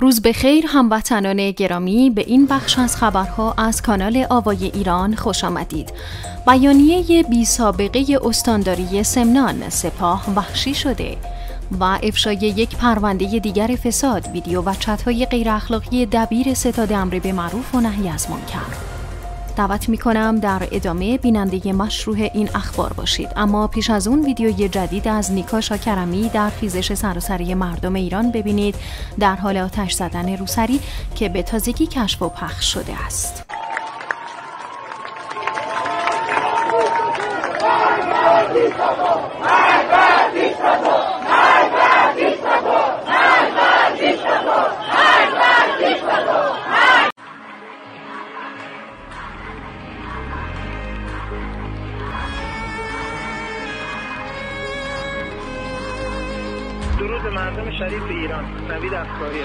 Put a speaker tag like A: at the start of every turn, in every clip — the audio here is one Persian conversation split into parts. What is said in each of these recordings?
A: روز به خیر هموطنان گرامی به این بخش از خبرها از کانال آوای ایران خوش آمدید. بیانیه بی سابقه استانداری سمنان سپاه وحشی شده و افشای یک پرونده دیگر فساد ویدیو و چتهای غیر اخلاقی دبیر ستاد امر به معروف و نهی از منکر. دعوت میکنم در ادامه بیننده مشروع این اخبار باشید اما پیش از اون ویدیوی جدید از نیکا شاکرمی در خیزش سراسری مردم ایران ببینید در حال آتش زدن روسری که به تازگی کشف و پخش شده است درود مردم شریف ایران نوید افکاری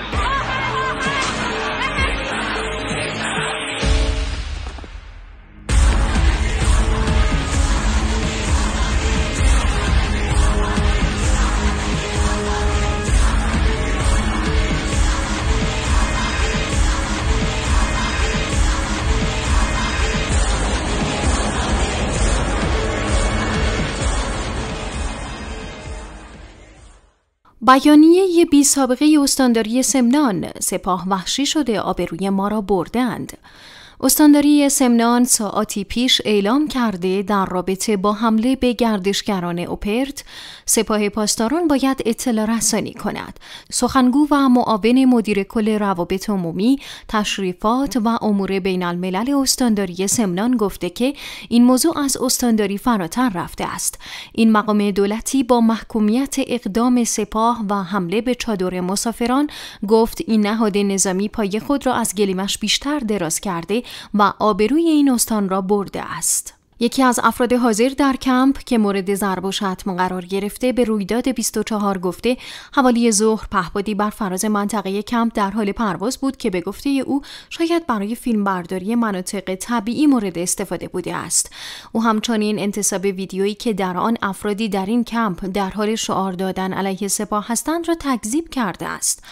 A: بیانیه بی سابقه استانداری سمنان سپاه وحشی شده آبروی ما را بردند استانداری سمنان ساعتی پیش اعلام کرده در رابطه با حمله به گردشگران اوپرت سپاه پاسداران باید اطلاع رسانی کند. سخنگو و معاون مدیر کل روابط عمومی، تشریفات و امور بین الملل استانداری سمنان گفته که این موضوع از استانداری فراتر رفته است. این مقام دولتی با محکومیت اقدام سپاه و حمله به چادر مسافران گفت این نهاد نظامی پای خود را از گلیمش بیشتر دراز کرده و آبروی این استان را برده است. یکی از افراد حاضر در کمپ که مورد ضرب و شتم قرار گرفته به رویداد 24 گفته حوالی ظهر پهپادی بر فراز منطقه کمپ در حال پرواز بود که به گفته او شاید برای فیلمبرداری مناطق طبیعی مورد استفاده بوده است او همچنین انتصاب ویدیویی که در آن افرادی در این کمپ در حال شعار دادن علیه سپاه هستند را تکذیب کرده است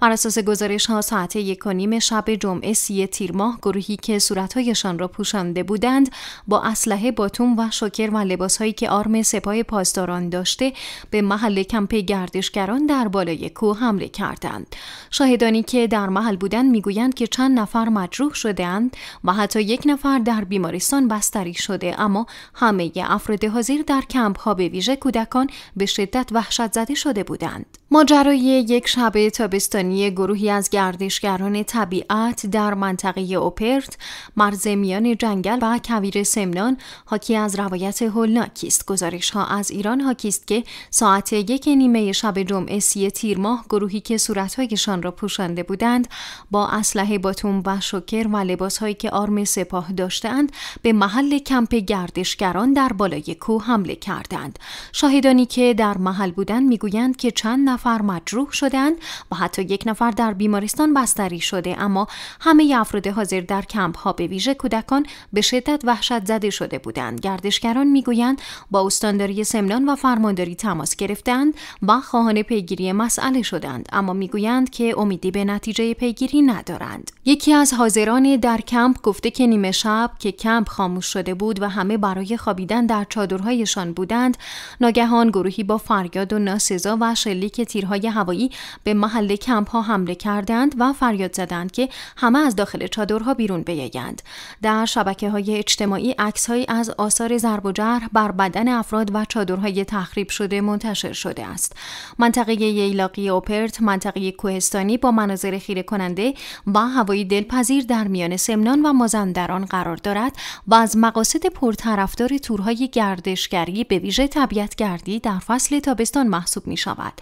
A: بر اساس گزارش ها ساعت یک نیم شب جمعه سی تیر ماه گروهی که صورتهایشان را پوشانده بودند با اسلحه باتوم و شکر و لباسهایی که آرم سپاه پاسداران داشته به محل کمپ گردشگران در بالای کوه حمله کردند شاهدانی که در محل بودند میگویند که چند نفر مجروح شدهاند و حتی یک نفر در بیمارستان بستری شده اما همه افراد حاضر در کمپ ها به ویژه کودکان به شدت وحشت زده شده بودند ماجرای یک شب تابستانی گروهی از گردشگران طبیعت در منطقه اوپرت مرز میان جنگل و کویر سمنان حاکی از روایت هولناکی است گزارش ها از ایران حاکی است که ساعت یک نیمه شب جمعه سی تیر ماه گروهی که صورتهایشان را پوشانده بودند با اسلحه باتوم و شکر و هایی که آرم سپاه داشتند به محل کمپ گردشگران در بالای کوه حمله کردند شاهدانی که در محل بودند میگویند که چند نفر مجروح شدند و حتی یک نفر در بیمارستان بستری شده اما همه افراد حاضر در کمپ ها به ویژه کودکان به شدت وحشت زده شده بودند گردشگران میگویند با استانداری سمنان و فرمانداری تماس گرفتند و خواهان پیگیری مسئله شدند اما میگویند که امیدی به نتیجه پیگیری ندارند یکی از حاضران در کمپ گفته که نیمه شب که کمپ خاموش شده بود و همه برای خوابیدن در چادرهایشان بودند ناگهان گروهی با فریاد و ناسزا و شلیک تیرهای هوایی به محل کمپ ها حمله کردند و فریاد زدند که همه از داخل چادرها بیرون بیایند. در شبکه های اجتماعی عکسهایی از آثار ضرب و جرح بر بدن افراد و چادرهای تخریب شده منتشر شده است. منطقه ییلاقی اوپرت، منطقه کوهستانی با مناظر خیره کننده و هوایی دلپذیر در میان سمنان و مازندران قرار دارد و از مقاصد پرطرفدار تورهای گردشگری به ویژه گردی در فصل تابستان محسوب می شود.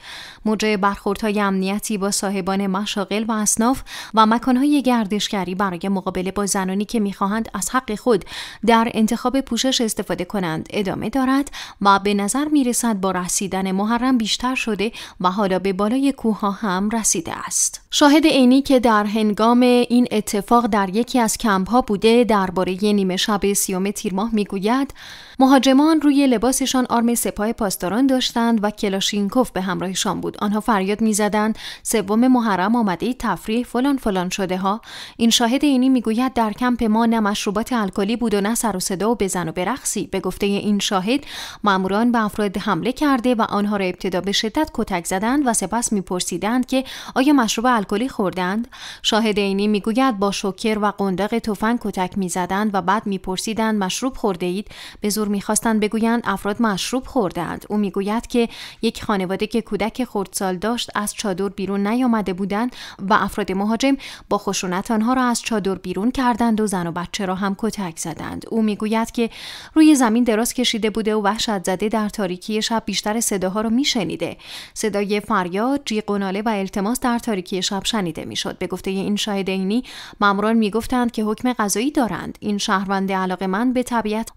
A: موجب برخوردهای امنیتی با صاحبان مشاغل و اصناف و مکانهای گردشگری برای مقابله با زنانی که میخواهند از حق خود در انتخاب پوشش استفاده کنند ادامه دارد و به نظر میرسد با رسیدن محرم بیشتر شده و حالا به بالای کوه هم رسیده است شاهد عینی که در هنگام این اتفاق در یکی از کمپ ها بوده درباره نیمه شب سیوم تیر ماه میگوید مهاجمان روی لباسشان آرم سپاه پاسداران داشتند و کلاشینکوف به همراهشان بود آنها فریاد میزدند سوم محرم آمده تفریح فلان فلان شده ها این شاهد اینی میگوید در کمپ ما نه مشروبات الکلی بود و نه سر و صدا و بزن و برقصی به گفته این شاهد ماموران به افراد حمله کرده و آنها را ابتدا به شدت کتک زدند و سپس میپرسیدند که آیا مشروب الکلی خوردند شاهد عینی میگوید با شوکر و قنداق تفنگ کتک میزدند و بعد میپرسیدند مشروب خورده اید به میخواستند بگویند افراد مشروب خوردند او میگوید که یک خانواده که کودک خردسال داشت از چادر بیرون نیامده بودند و افراد مهاجم با خشونت آنها را از چادر بیرون کردند و زن و بچه را هم کتک زدند او میگوید که روی زمین دراز کشیده بوده و وحشت زده در تاریکی شب بیشتر صداها را میشنیده صدای فریاد جیغ و و التماس در تاریکی شب شنیده میشد به گفته این شاهد عینی ماموران میگفتند که حکم قضایی دارند این شهروند علاقه من به طبیعت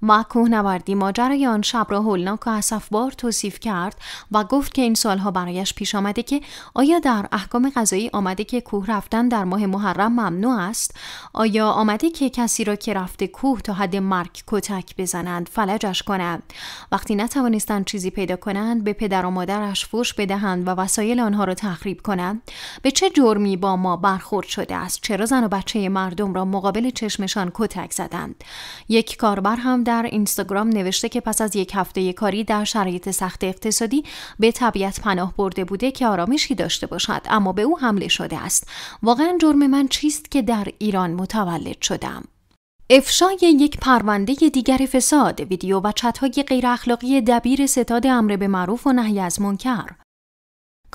A: آوردی ماجرای آن شب را هولناک و اسفبار توصیف کرد و گفت که این سالها برایش پیش آمده که آیا در احکام غذایی آمده که کوه رفتن در ماه محرم ممنوع است آیا آمده که کسی را که رفته کوه تا حد مرگ کتک بزنند فلجش کنند وقتی نتوانستند چیزی پیدا کنند به پدر و مادرش فوش بدهند و وسایل آنها را تخریب کنند به چه جرمی با ما برخورد شده است چرا زن و بچه مردم را مقابل چشمشان کتک زدند یک کاربر هم در اینستاگرام نوشته که پس از یک هفته کاری در شرایط سخت اقتصادی به طبیعت پناه برده بوده که آرامشی داشته باشد اما به او حمله شده است واقعا جرم من چیست که در ایران متولد شدم افشای یک پرونده دیگر فساد ویدیو و چتهای غیر اخلاقی دبیر ستاد امر به معروف و نهی از منکر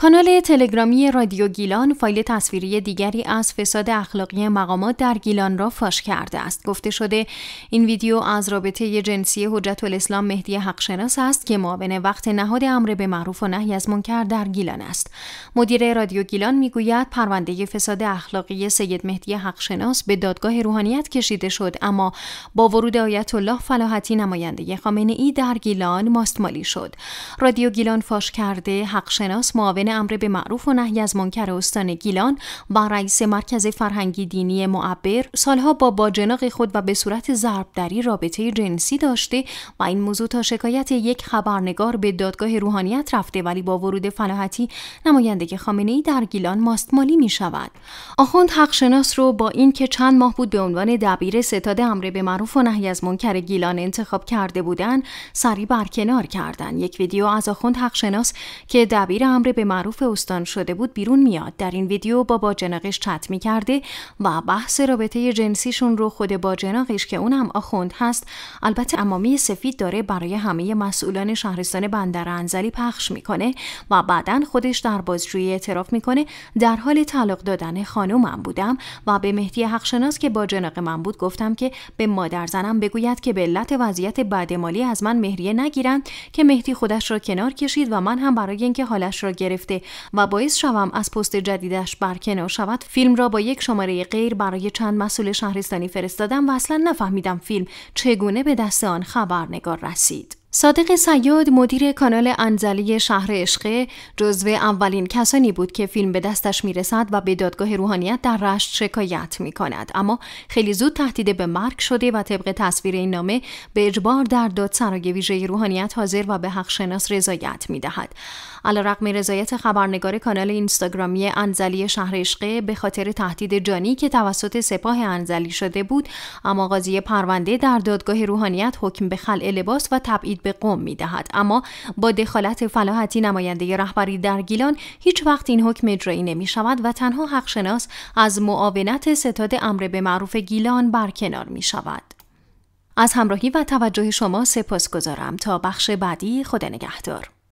A: کانال تلگرامی رادیو گیلان فایل تصویری دیگری از فساد اخلاقی مقامات در گیلان را فاش کرده است گفته شده این ویدیو از رابطه جنسی حجت الاسلام مهدی حقشناس است که معاون وقت نهاد امر به معروف و نهی از منکر در گیلان است مدیر رادیو گیلان میگوید پرونده فساد اخلاقی سید مهدی حقشناس به دادگاه روحانیت کشیده شد اما با ورود آیت الله فلاحتی نماینده خامنه ای در گیلان ماستمالی شد رادیو گیلان فاش کرده حقشناس معاون امر به معروف و نهی از منکر استان گیلان و رئیس مرکز فرهنگی دینی معبر سالها با باجناق خود و به صورت ضربدری رابطه جنسی داشته و این موضوع تا شکایت یک خبرنگار به دادگاه روحانیت رفته ولی با ورود فلاحتی نماینده خامنه ای در گیلان ماستمالی می شود آخوند حقشناس رو با اینکه چند ماه بود به عنوان دبیر ستاد امر به معروف و نهی از منکر گیلان انتخاب کرده بودند سری برکنار کردند یک ویدیو از آخوند حقشناس که دبیر امر به معروف استان شده بود بیرون میاد در این ویدیو با باجناقش چت میکرده و بحث رابطه جنسیشون رو خود جناقش که اونم آخوند هست البته امامی سفید داره برای همه مسئولان شهرستان بندر انزلی پخش میکنه و بعدا خودش در بازجویی اعتراف میکنه در حال طلاق دادن خانومم بودم و به مهدی حقشناس که باجناق من بود گفتم که به مادر زنم بگوید که به علت وضعیت بعد مالی از من مهریه نگیرند که مهدی خودش را کنار کشید و من هم برای اینکه حالش را گرفت و باعث شوم از پست جدیدش برکنار شود فیلم را با یک شماره غیر برای چند مسئول شهرستانی فرستادم و اصلا نفهمیدم فیلم چگونه به دست آن خبرنگار رسید صادق سیاد مدیر کانال انزلی شهر عشقه جزو اولین کسانی بود که فیلم به دستش میرسد و به دادگاه روحانیت در رشت شکایت می کند اما خیلی زود تهدید به مرگ شده و طبق تصویر این نامه به اجبار در دادسرای ویژه روحانیت حاضر و به حق شناس رضایت می دهد رقم رضایت خبرنگار کانال اینستاگرامی انزلی شهر عشقه به خاطر تهدید جانی که توسط سپاه انزلی شده بود اما قاضی پرونده در دادگاه روحانیت حکم به خلع لباس و تبعید به قوم می دهد. اما با دخالت فلاحتی نماینده رهبری در گیلان هیچ وقت این حکم اجرایی نمی شود و تنها حقشناس از معاونت ستاد امر به معروف گیلان برکنار می شود. از همراهی و توجه شما سپاس گذارم تا بخش بعدی خود نگهدار.